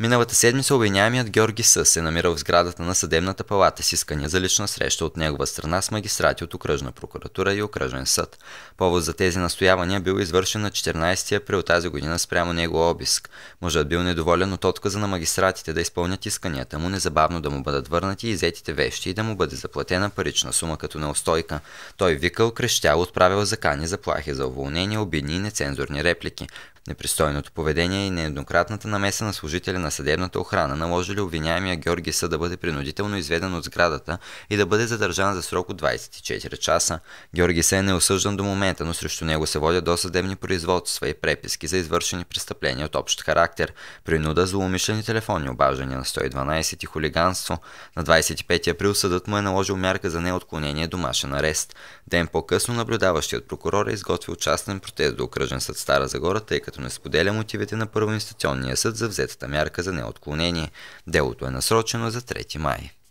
Миналата седмица обвиняемият Георги Със се е намира в сградата на съдебната палата с искания за лична среща от негова страна с магистрати от окръжна прокуратура и окръжен съд. Повод за тези настоявания бил извършен на 14 април тази година спрямо него обиск. Мъжът бил недоволен от отказа на магистратите да изпълнят исканията му незабавно да му бъдат върнати и взетите вещи и да му бъде заплатена парична сума като неустойка. Той викал, крещял, отправил закани, заплахи за уволнение, обидни и нецензурни реплики. Непристойното поведение и нееднократната намеса на служители на съдебната охрана наложили обвиняемия Георги Са да бъде принудително изведен от сградата и да бъде задържан за срок от 24 часа. Георги Са е неосъждан до момента, но срещу него се водят досъдебни производства и преписки за извършени престъпления от общ характер, принуда за умишлени телефонни обаждания на 112 и хулиганство. На 25 април съдът му е наложил мярка за неотклонение домашен арест. Ден по-късно наблюдаващият прокурор е изготвил частен протест до окръжен съд Стара Загора, тъй като не споделя мотивите на първоинстационния съд за взетата мярка мярка за неотклонение. Делото е насрочено за 3 май.